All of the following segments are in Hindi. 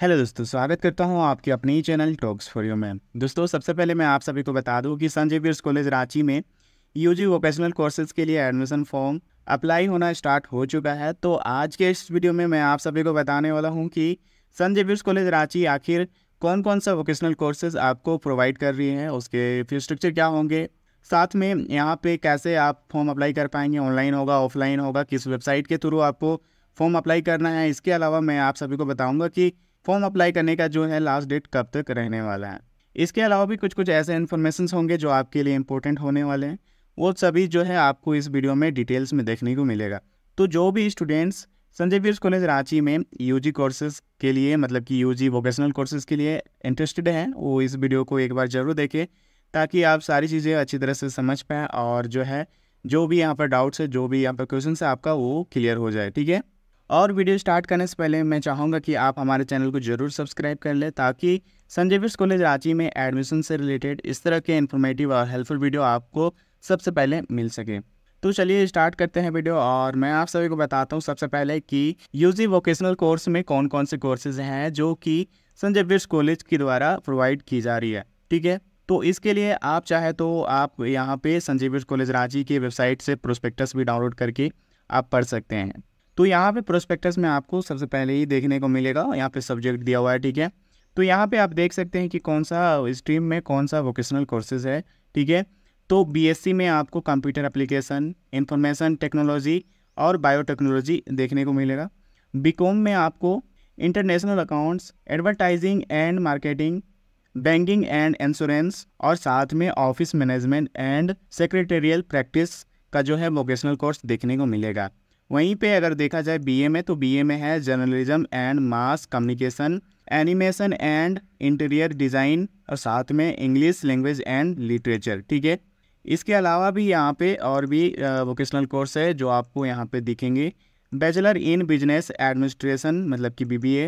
हेलो दोस्तों स्वागत करता हूं आपके अपने ही चैनल टॉक्स फॉर यू में दोस्तों सबसे पहले मैं आप सभी को बता दूं कि संजय बीर्स कॉलेज रांची में यूजी वोकेशनल कोर्सेज के लिए एडमिशन फॉर्म अप्लाई होना स्टार्ट हो चुका है तो आज के इस वीडियो में मैं आप सभी को बताने वाला हूँ कि संजय बीर्स कॉलेज रांची आखिर कौन कौन सा वोकेशनल कोर्सेज आपको प्रोवाइड कर रही है उसके फी स्ट्रक्चर क्या होंगे साथ में यहाँ पे कैसे आप फॉर्म अप्लाई कर पाएंगे ऑनलाइन होगा ऑफलाइन होगा किस वेबसाइट के थ्रू आपको फॉर्म अप्लाई करना है इसके अलावा मैं आप सभी को बताऊँगा कि फॉर्म अप्लाई करने का जो है लास्ट डेट कब तक रहने वाला है इसके अलावा भी कुछ कुछ ऐसे इन्फॉर्मेशन होंगे जो आपके लिए इंपॉर्टेंट होने वाले हैं वो सभी जो है आपको इस वीडियो में डिटेल्स में देखने को मिलेगा तो जो भी स्टूडेंट्स संजय बीर्स कॉलेज रांची में यूजी कोर्सेज के लिए मतलब कि यूजी वोकेशनल कोर्सेज के लिए इंटरेस्टेड हैं वो इस वीडियो को एक बार ज़रूर देखें ताकि आप सारी चीज़ें अच्छी तरह से समझ पाएँ और जो है जो भी यहाँ पर डाउट्स है जो भी यहाँ पर क्वेश्चन है आपका वो क्लियर हो जाए ठीक है और वीडियो स्टार्ट करने से पहले मैं चाहूँगा कि आप हमारे चैनल को जरूर सब्सक्राइब कर लें ताकि संजीविस कॉलेज रांची में एडमिशन से रिलेटेड इस तरह के इन्फॉर्मेटिव और हेल्पफुल वीडियो आपको सबसे पहले मिल सके तो चलिए स्टार्ट करते हैं वीडियो और मैं आप सभी को बताता हूँ सबसे पहले कि यूजी वोकेशनल कोर्स में कौन कौन से कोर्सेज हैं जो कि संजय बिर्स कॉलेज के द्वारा प्रोवाइड की जा रही है ठीक है तो इसके लिए आप चाहे तो आप यहाँ पे संजय बिर्स कॉलेज रांची की वेबसाइट से प्रोस्पेक्टस भी डाउनलोड करके आप पढ़ सकते हैं तो यहाँ पे प्रोस्पेक्टस में आपको सबसे पहले ही देखने को मिलेगा यहाँ पे सब्जेक्ट दिया हुआ है ठीक है तो यहाँ पे आप देख सकते हैं कि कौन सा स्ट्रीम में कौन सा वोकेशनल कोर्सेज है ठीक है तो बीएससी में आपको कंप्यूटर एप्लीकेशन इंफॉर्मेशन टेक्नोलॉजी और बायोटेक्नोलॉजी देखने को मिलेगा बी में आपको international accounts advertising and marketing banking and insurance और साथ में office management and secretarial practice का जो है वोकेशनल कोर्स देखने को मिलेगा वहीं पे अगर देखा जाए बी में तो बी में है journalism and mass communication animation and interior design और साथ में इंग्लिश लैंग्वेज एंड लिटरेचर ठीक है इसके अलावा भी यहाँ पे और भी वोकेशनल कोर्स है जो आपको यहाँ पे दिखेंगे बैचलर इन बिजनेस एडमिनिस्ट्रेशन मतलब कि बी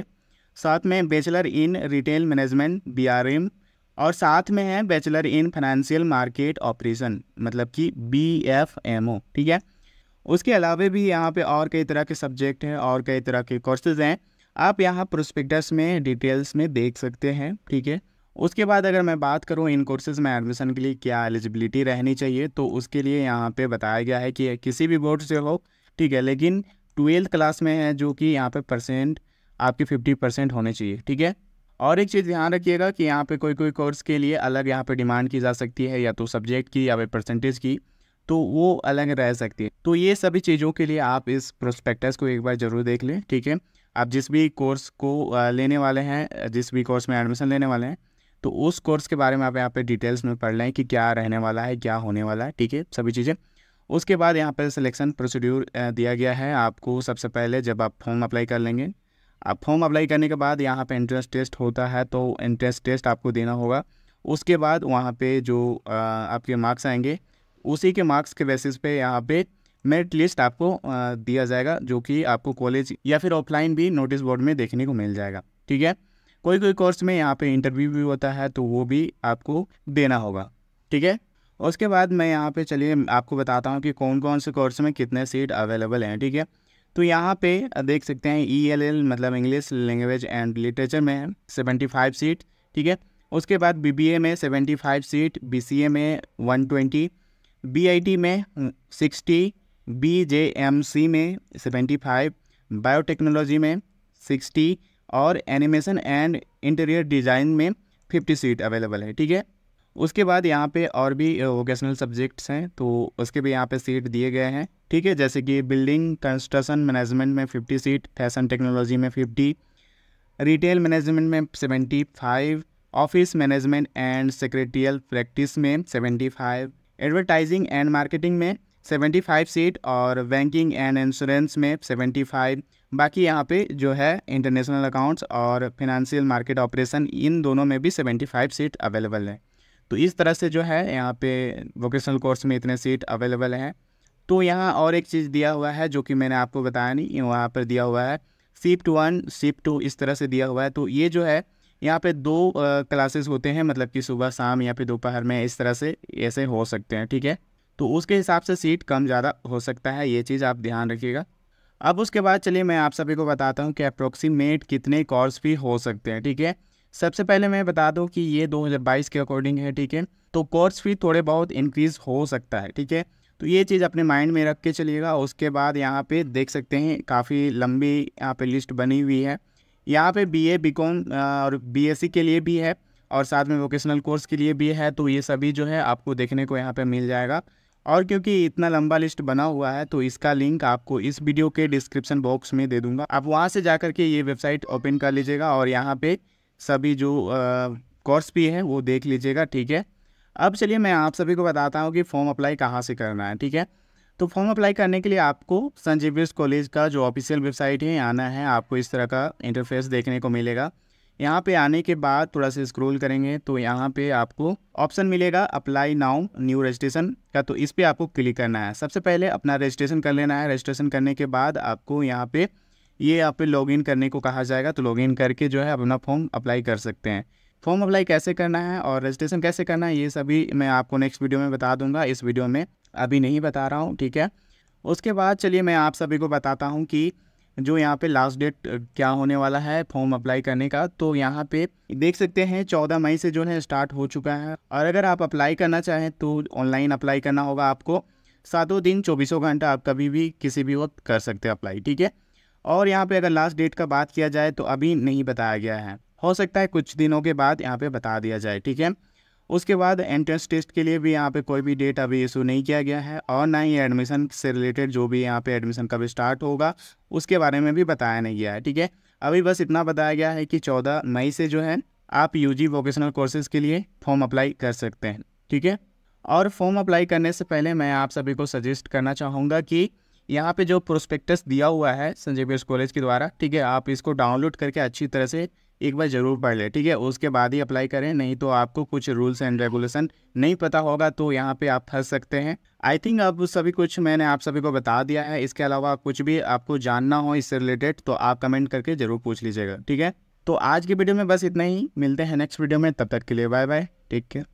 साथ में bachelor in retail management B और साथ में है bachelor in financial market operation मतलब कि बी एफ एम ओ ठीक है उसके अलावा भी यहाँ पे और कई तरह के सब्जेक्ट हैं और कई तरह के कोर्सेज हैं आप यहाँ प्रोस्पेक्टस में डिटेल्स में देख सकते हैं ठीक है उसके बाद अगर मैं बात करूँ इन कोर्सेज़ में एडमिशन के लिए क्या एलिजिबिलिटी रहनी चाहिए तो उसके लिए यहाँ पे बताया गया है कि किसी भी बोर्ड से हो ठीक है लेकिन ट्वेल्थ क्लास में है जो कि यहाँ पे परसेंट आपके फिफ्टी परसेंट होने चाहिए ठीक है और एक चीज़ ध्यान रखिएगा कि यहाँ पे कोई कोई कोर्स के लिए अलग यहाँ पे डिमांड की जा सकती है या तो सब्जेक्ट की या फिर परसेंटेज की तो वो अलग रह सकती है तो ये सभी चीज़ों के लिए आप इस प्रोस्पेक्टस को एक बार ज़रूर देख लें ठीक है आप जिस भी कोर्स को लेने वाले हैं जिस भी कोर्स में एडमिशन लेने वाले हैं तो उस कोर्स के बारे में आप यहाँ पे डिटेल्स में पढ़ लें कि क्या रहने वाला है क्या होने वाला है ठीक है सभी चीज़ें उसके बाद यहाँ पर सिलेक्शन प्रोसीड्यूर दिया गया है आपको सबसे पहले जब आप फॉर्म अप्लाई कर लेंगे आप फॉर्म अप्लाई करने के बाद यहाँ पर इंट्रेंस टेस्ट होता है तो इंट्रेंस टेस्ट आपको देना होगा उसके बाद वहाँ पर जो आपके मार्क्स आएंगे उसी के मार्क्स के बेसिस पे यहाँ पे मेरिट लिस्ट आपको दिया जाएगा जो कि आपको कॉलेज या फिर ऑफलाइन भी नोटिस बोर्ड में देखने को मिल जाएगा ठीक है कोई कोई कोर्स में यहाँ पे इंटरव्यू भी होता है तो वो भी आपको देना होगा ठीक है उसके बाद मैं यहाँ पे चलिए आपको बताता हूँ कि कौन कौन से कोर्स में कितने सीट अवेलेबल हैं ठीक है तो यहाँ पे देख सकते हैं ई एल एल मतलब इंग्लिश लैंग्वेज एंड लिटरेचर में सेवेंटी फाइव सीट ठीक है उसके बाद बी बी ए में seventy five seat B C A में वन ट्वेंटी बी में सिक्सटी हम्म, सी में सेवेंटी फाइव बायोटेक्नोलॉजी में सिक्सटी और एनिमेशन एंड इंटीरियर डिज़ाइन में फिफ्टी सीट अवेलेबल है ठीक है उसके बाद यहाँ पे और भी वोकेशनल सब्जेक्ट्स हैं तो उसके भी यहाँ पे सीट दिए गए हैं ठीक है जैसे कि बिल्डिंग कंस्ट्रक्शन मैनेजमेंट में 50 सीट फैशन टेक्नोलॉजी में 50 रिटेल मैनेजमेंट में 75 office management and secretarial practice में 75 एडवर्टाइजिंग एंड मार्केटिंग में 75 सीट और बैंकिंग एंड इंश्योरेंस में 75 बाकी यहाँ पे जो है इंटरनेशनल अकाउंट्स और फिनंशियल मार्केट ऑपरेशन इन दोनों में भी 75 सीट अवेलेबल है तो इस तरह से जो है यहाँ पे वोकेशनल कोर्स में इतने सीट अवेलेबल हैं तो यहाँ और एक चीज़ दिया हुआ है जो कि मैंने आपको बताया नहीं वहाँ पर दिया हुआ है शिफ्ट वन शिफ्ट टू इस तरह से दिया हुआ है तो ये जो है यहाँ पे दो क्लासेस होते हैं मतलब कि सुबह शाम या फिर दोपहर में इस तरह से ऐसे हो सकते हैं ठीक है तो उसके हिसाब से सीट कम ज़्यादा हो सकता है ये चीज़ आप ध्यान रखिएगा अब उसके बाद चलिए मैं आप सभी को बताता हूँ कि अप्रोक्सीमेट कितने कोर्स भी हो सकते हैं ठीक है सबसे पहले मैं बता दूँ कि ये 2022 के अकॉर्डिंग है ठीक है तो कोर्स फी थोड़े बहुत इंक्रीज़ हो सकता है ठीक है तो ये चीज़ अपने माइंड में रख के चलिएगा उसके बाद यहाँ पे देख सकते हैं काफ़ी लंबी यहाँ पे लिस्ट बनी हुई है यहाँ पे बीए बीकॉम और बीएससी e के लिए भी है और साथ में वोकेशनल कोर्स के लिए भी है तो ये सभी जो है आपको देखने को यहाँ पे मिल जाएगा और क्योंकि इतना लंबा लिस्ट बना हुआ है तो इसका लिंक आपको इस वीडियो के डिस्क्रिप्शन बॉक्स में दे दूंगा आप वहाँ से जा के ये वेबसाइट ओपन कर लीजिएगा और यहाँ पर सभी जो कोर्स भी है वो देख लीजिएगा ठीक है अब चलिए मैं आप सभी को बताता हूँ कि फॉर्म अप्लाई कहाँ से करना है ठीक है तो फॉर्म अप्लाई करने के लिए आपको सन बिर्स कॉलेज का जो ऑफिशियल वेबसाइट है आना है आपको इस तरह का इंटरफेस देखने को मिलेगा यहाँ पे आने के बाद थोड़ा सा स्क्रॉल करेंगे तो यहाँ पे आपको ऑप्शन मिलेगा अप्लाई नाउ न्यू रजिस्ट्रेशन का तो इस पर आपको क्लिक करना है सबसे पहले अपना रजिस्ट्रेशन कर लेना है रजिस्ट्रेशन करने के बाद आपको यहाँ पे ये यहाँ पे लॉगिन करने को कहा जाएगा तो लॉगिन करके जो है अपना फॉर्म अप्लाई कर सकते हैं फॉर्म अप्लाई कैसे करना है और रजिस्ट्रेशन कैसे करना है ये सभी मैं आपको नेक्स्ट वीडियो में बता दूंगा इस वीडियो में अभी नहीं बता रहा हूँ ठीक है उसके बाद चलिए मैं आप सभी को बताता हूँ कि जो यहाँ पे लास्ट डेट क्या होने वाला है फॉर्म अप्लाई करने का तो यहाँ पे देख सकते हैं चौदह मई से जो है स्टार्ट हो चुका है और अगर आप अप्लाई करना चाहें तो ऑनलाइन अप्लाई करना होगा आपको सातों दिन चौबीसों घंटा आप कभी भी किसी भी वक्त कर सकते हैं अप्लाई ठीक है और यहाँ पे अगर लास्ट डेट का बात किया जाए तो अभी नहीं बताया गया है हो सकता है कुछ दिनों के बाद यहाँ पे बता दिया जाए ठीक है उसके बाद एंट्रेंस टेस्ट के लिए भी यहाँ पे कोई भी डेट अभी इशू नहीं किया गया है और ना ही एडमिशन से रिलेटेड जो भी यहाँ पे एडमिशन कब स्टार्ट होगा उसके बारे में भी बताया नहीं गया है ठीक है अभी बस इतना बताया गया है कि चौदह मई से जो है आप यूजी वोकेशनल कोर्सेज़ के लिए फॉर्म अप्लाई कर सकते हैं ठीक है और फॉर्म अप्लाई करने से पहले मैं आप सभी को सजेस्ट करना चाहूँगा कि यहाँ पे जो प्रोस्पेक्टस दिया हुआ है संजय बेस कॉलेज के द्वारा ठीक है आप इसको डाउनलोड करके अच्छी तरह से एक बार ज़रूर पढ़ लें ठीक है उसके बाद ही अप्लाई करें नहीं तो आपको कुछ रूल्स एंड रेगुलेशन नहीं पता होगा तो यहाँ पे आप फंस सकते हैं आई थिंक अब सभी कुछ मैंने आप सभी को बता दिया है इसके अलावा कुछ भी आपको जानना हो इससे रिलेटेड तो आप कमेंट करके ज़रूर पूछ लीजिएगा ठीक है तो आज की वीडियो में बस इतना ही मिलते हैं नेक्स्ट वीडियो में तब तक के लिए बाय बाय टेक केयर